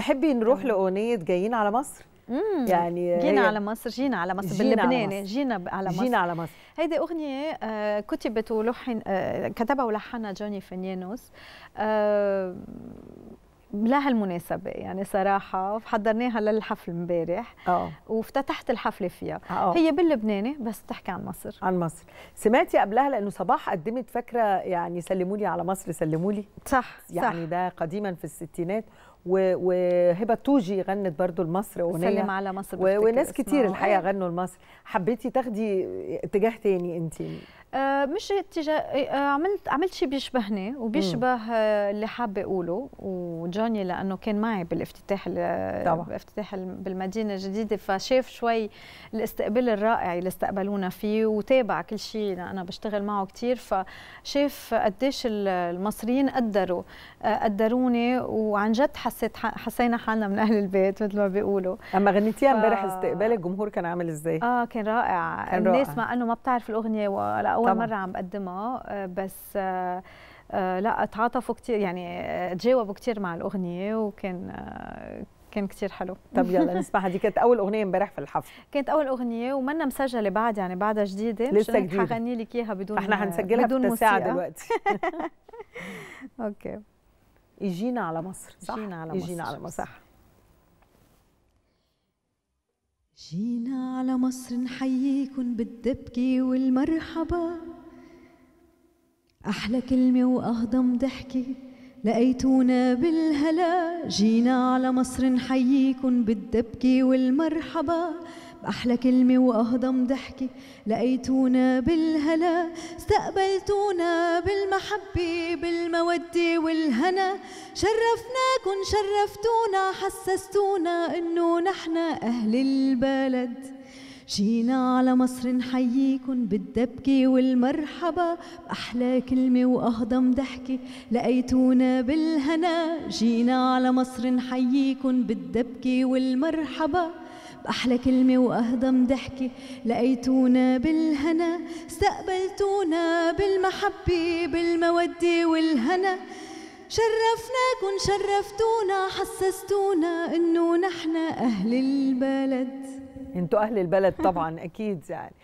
تحبي نروح لاغنيه جايين على مصر مم. يعني جينا على مصر جينا على مصر باللبناني جينا على مصر جينا على مصر هيدي اغنيه آه، كتبت ولحن آه، كتبها ولحنها جوني فنيانوس آه، لهالمناسبة يعني صراحة حضرناها للحفل امبارح آه. وافتتحت الحفلة فيها أوه. آه. هي باللبناني بس تحكي عن مصر عن مصر سمعتي قبلها لأنه صباح قدمت فكرة يعني سلمولي على مصر سلمولي صح يعني صح. ده قديما في الستينات وهبه توجي غنت برضو لمصر اغنيه سلم على مصر وناس كتير الحقيقه إيه. غنوا لمصر حبيتي تاخدي اتجاه تاني انت آه، مش اتجاه آه، آه، عملت عملت شيء بيشبهني وبيشبه اللي حابه اقوله وجوني لانه كان معي بالافتتاح طبعا. بافتتاح بالمدينه الجديده فشاف شوي الاستقبال الرائع اللي استقبلونا فيه وتابع كل شيء انا بشتغل معه كثير فشاف قديش المصريين قدروا قدروني وعن جد حسيت حسينا حالنا من اهل البيت مثل ما بيقولوا اما غنيتيها امبارح ف... استقبال الجمهور كان عامل ازاي؟ اه كان رائع كان الناس رائع. مع انه ما بتعرف الاغنيه ولا اول طبعا. مره عم بقدمها آه، بس آه، آه، لا تعاطفوا كثير يعني تجاوبوا كثير مع الاغنيه وكان كان كثير حلو طب يلا نسمعها دي كانت اول اغنيه امبارح في الحفل كانت اول اغنيه ومنا مسجله بعد يعني بعدها جديده لسه جديده حغني لك اياها بدون احنا هنسجلها بدون موسيقى دلوقتي اوكي اجينا على مصر صح اجينا على مصر اجينا على مصر صح جينا على مصر نحييكن بالدبكة والمرحبا أحلى كلمة وأهضم ضحكة لقيتونا بالهلا جينا على مصر نحييكن بالدبكة والمرحبا بأحلى كلمة وأهضم ضحكة لقيتونا بالهلا استقبلتونا بالمحبة بالمودة والهنا شرفناك شرفتونا حسستونا انه نحن اهل البلد جينا على مصر نحييكن بالدبكة والمرحبا بأحلى كلمة وأهضم ضحكة لقيتونا بالهنا جينا على مصر نحييكن بالدبكة والمرحبا بأحلى كلمة وأهضم ضحكة لقيتونا بالهنا استقبلتونا بالمحبة بالمودة والهنا شرفناك ونشرفتونا حسستونا انه نحن اهل البلد انتوا اهل البلد طبعا اكيد يعني